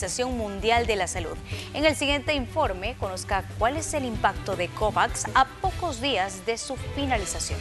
Organización Mundial de la Salud. En el siguiente informe, conozca cuál es el impacto de COVAX a pocos días de su finalización.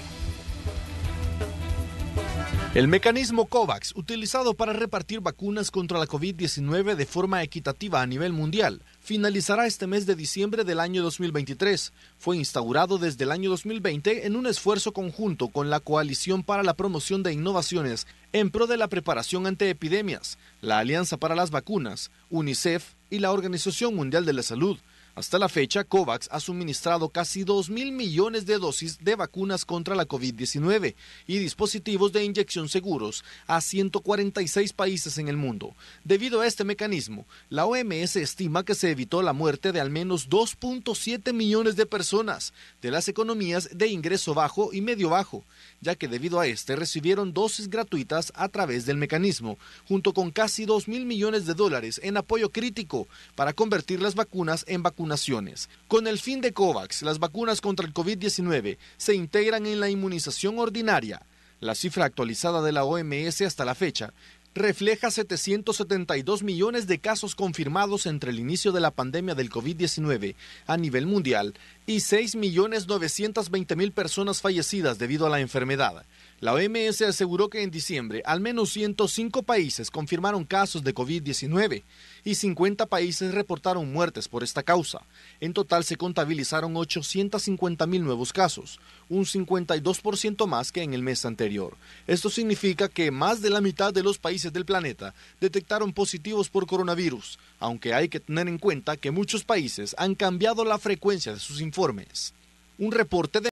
El mecanismo COVAX, utilizado para repartir vacunas contra la COVID-19 de forma equitativa a nivel mundial, finalizará este mes de diciembre del año 2023. Fue instaurado desde el año 2020 en un esfuerzo conjunto con la Coalición para la Promoción de Innovaciones en pro de la preparación ante epidemias, la Alianza para las Vacunas, UNICEF y la Organización Mundial de la Salud hasta la fecha, COVAX ha suministrado casi 2 mil millones de dosis de vacunas contra la COVID-19 y dispositivos de inyección seguros a 146 países en el mundo. Debido a este mecanismo, la OMS estima que se evitó la muerte de al menos 2.7 millones de personas de las economías de ingreso bajo y medio bajo, ya que debido a este recibieron dosis gratuitas a través del mecanismo, junto con casi 2 mil millones de dólares en apoyo crítico para convertir las vacunas en vacunas vacunaciones. Con el fin de COVAX, las vacunas contra el COVID-19 se integran en la inmunización ordinaria. La cifra actualizada de la OMS hasta la fecha refleja 772 millones de casos confirmados entre el inicio de la pandemia del COVID-19 a nivel mundial y 6.920.000 personas fallecidas debido a la enfermedad. La OMS aseguró que en diciembre al menos 105 países confirmaron casos de COVID-19 y 50 países reportaron muertes por esta causa. En total se contabilizaron 850.000 nuevos casos, un 52% más que en el mes anterior. Esto significa que más de la mitad de los países del planeta detectaron positivos por coronavirus, aunque hay que tener en cuenta que muchos países han cambiado la frecuencia de sus informes. Un reporte de